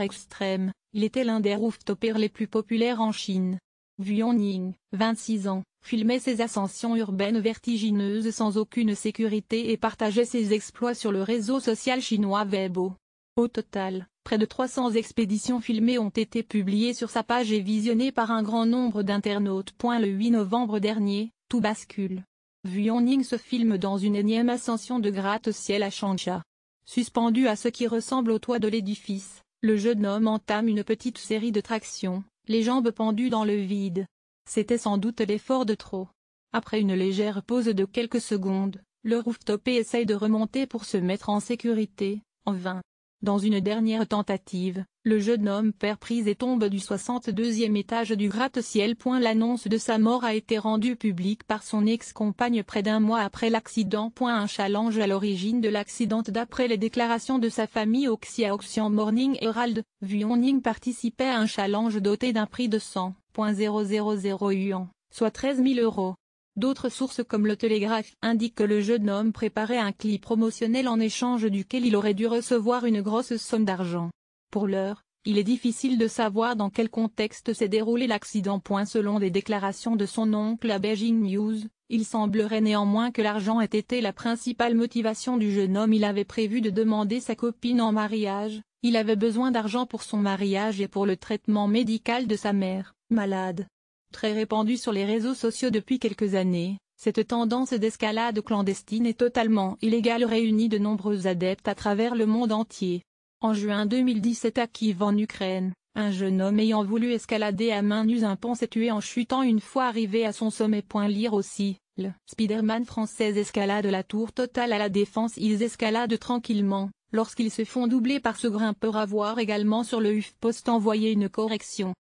extrême, il était l'un des rooftopers les plus populaires en Chine. Vu 26 ans, filmait ses ascensions urbaines vertigineuses sans aucune sécurité et partageait ses exploits sur le réseau social chinois Weibo. Au total, près de 300 expéditions filmées ont été publiées sur sa page et visionnées par un grand nombre d'internautes. Le 8 novembre dernier, tout bascule. Vu Ning se filme dans une énième ascension de gratte-ciel à Changsha. Suspendu à ce qui ressemble au toit de l'édifice, le jeune homme entame une petite série de tractions, les jambes pendues dans le vide. C'était sans doute l'effort de trop. Après une légère pause de quelques secondes, le rooftopé essaye de remonter pour se mettre en sécurité, en vain. Dans une dernière tentative, le jeune homme perd prise et tombe du 62e étage du gratte-ciel. L'annonce de sa mort a été rendue publique par son ex-compagne près d'un mois après l'accident. Un challenge à l'origine de l'accident d'après les déclarations de sa famille Oxia Oxian Morning Herald, Vuoning participait à un challenge doté d'un prix de 100.000 yuan, soit 13 000 euros. D'autres sources comme le Télégraphe indiquent que le jeune homme préparait un clip promotionnel en échange duquel il aurait dû recevoir une grosse somme d'argent. Pour l'heure, il est difficile de savoir dans quel contexte s'est déroulé l'accident. Selon des déclarations de son oncle à Beijing News, il semblerait néanmoins que l'argent ait été la principale motivation du jeune homme. Il avait prévu de demander sa copine en mariage, il avait besoin d'argent pour son mariage et pour le traitement médical de sa mère, malade. Très répandue sur les réseaux sociaux depuis quelques années, cette tendance d'escalade clandestine et totalement illégale réunit de nombreux adeptes à travers le monde entier. En juin 2017 à Kiev en Ukraine, un jeune homme ayant voulu escalader à main nue un pont s'est tué en chutant une fois arrivé à son sommet. Point lire aussi, le Spider-Man français escalade la tour totale à la défense Ils escaladent tranquillement, lorsqu'ils se font doubler par ce grimpeur à également sur le post envoyé une correction.